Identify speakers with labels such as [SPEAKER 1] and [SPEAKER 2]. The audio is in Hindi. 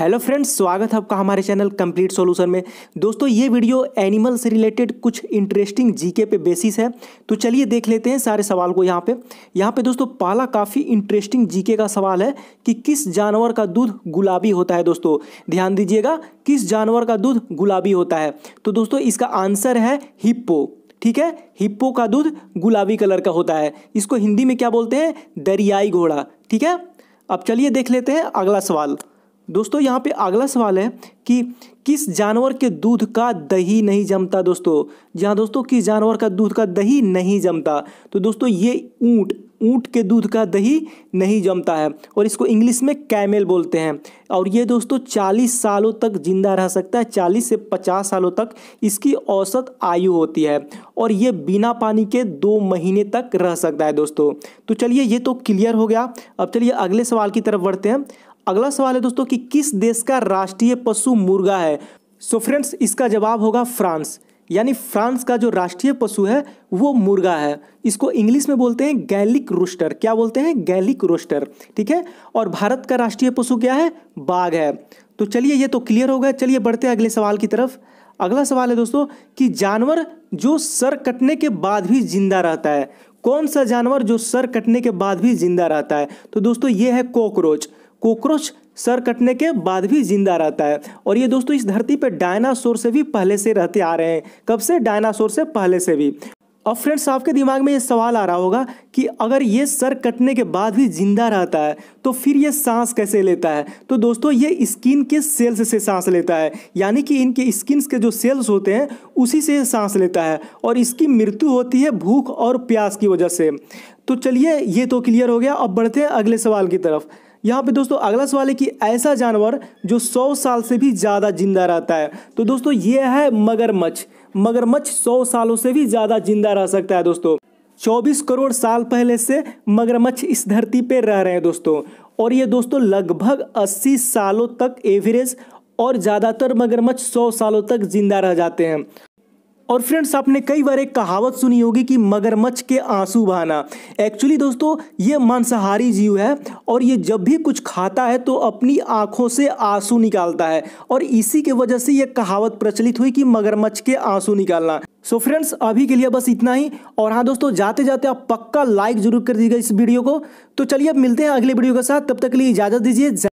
[SPEAKER 1] हेलो फ्रेंड्स स्वागत है आपका हमारे चैनल कंप्लीट सॉल्यूशन में दोस्तों ये वीडियो एनिमल से रिलेटेड कुछ इंटरेस्टिंग जीके पे बेसिस है तो चलिए देख लेते हैं सारे सवाल को यहाँ पे यहाँ पे दोस्तों पहला काफ़ी इंटरेस्टिंग जीके का सवाल है कि किस जानवर का दूध गुलाबी होता है दोस्तों ध्यान दीजिएगा किस जानवर का दूध गुलाबी होता है तो दोस्तों इसका आंसर है हिप्पो ठीक है हिप्पो का दूध गुलाबी कलर का होता है इसको हिंदी में क्या बोलते हैं दरियाई घोड़ा ठीक है अब चलिए देख लेते हैं अगला सवाल दोस्तों यहाँ पे अगला सवाल है कि किस जानवर के दूध का दही नहीं जमता दोस्तों जहाँ दोस्तों किस जानवर का दूध का दही नहीं जमता तो दोस्तों ये ऊँट ऊँट के दूध का दही नहीं जमता है और इसको इंग्लिश में कैमेल बोलते हैं और ये दोस्तों 40 सालों तक जिंदा रह सकता है 40 से 50 सालों तक इसकी औसत आयु होती है और ये बिना पानी के दो महीने तक रह सकता है दोस्तों तो चलिए ये तो क्लियर हो गया अब चलिए अगले सवाल की तरफ बढ़ते हैं अगला सवाल है दोस्तों कि किस देश का राष्ट्रीय पशु मुर्गा है सो so फ्रेंड्स इसका जवाब होगा फ्रांस यानी फ्रांस का जो राष्ट्रीय पशु है वो मुर्गा है इसको इंग्लिश में बोलते हैं गैलिक रोस्टर क्या बोलते हैं गैलिक रोस्टर ठीक है और भारत का राष्ट्रीय पशु क्या है बाघ है तो चलिए ये तो क्लियर हो गया चलिए बढ़ते हैं अगले सवाल की तरफ अगला सवाल है दोस्तों कि जानवर जो सर कटने के बाद भी जिंदा रहता है कौन सा जानवर जो सर कटने के बाद भी जिंदा रहता है तो दोस्तों ये है कॉकरोच कॉकरोच सर कटने के बाद भी जिंदा रहता है और ये दोस्तों इस धरती पर डायनासोर से भी पहले से रहते आ रहे हैं कब से डायनासोर से पहले से भी अब फ्रेंड्स आपके दिमाग में ये सवाल आ रहा होगा कि अगर ये सर कटने के बाद भी जिंदा रहता है तो फिर ये सांस कैसे लेता है तो दोस्तों ये स्किन के सेल्स से सांस लेता है यानी कि इनके स्किन के जो सेल्स होते हैं उसी से सांस लेता है और इसकी मृत्यु होती है भूख और प्यास की वजह से तो चलिए ये तो क्लियर हो गया अब बढ़ते हैं अगले सवाल की तरफ यहाँ पे दोस्तों अगला सवाल है कि ऐसा जानवर जो 100 साल से भी ज़्यादा जिंदा रहता है तो दोस्तों ये है मगरमच्छ मगरमच्छ 100 सालों से भी ज़्यादा जिंदा रह सकता है दोस्तों 24 करोड़ साल पहले से मगरमच्छ इस धरती पे रह रहे हैं दोस्तों और ये दोस्तों लगभग 80 सालों तक एवरेज और ज़्यादातर मगरमच्छ सौ सालों तक जिंदा रह जाते हैं और फ्रेंड्स आपने कई बार एक कहावत सुनी होगी कि मगरमच्छ के आंसू बहाना एक्चुअली दोस्तों ये मांसाहारी जीव है और ये जब भी कुछ खाता है तो अपनी आंखों से आंसू निकालता है और इसी के वजह से ये कहावत प्रचलित हुई कि मगरमच्छ के आंसू निकालना सो so फ्रेंड्स अभी के लिए बस इतना ही और हाँ दोस्तों जाते जाते आप पक्का लाइक जरूर कर दीजिएगा इस वीडियो को तो चलिए अब मिलते हैं अगले वीडियो के साथ तब तक के लिए इजाजत दीजिए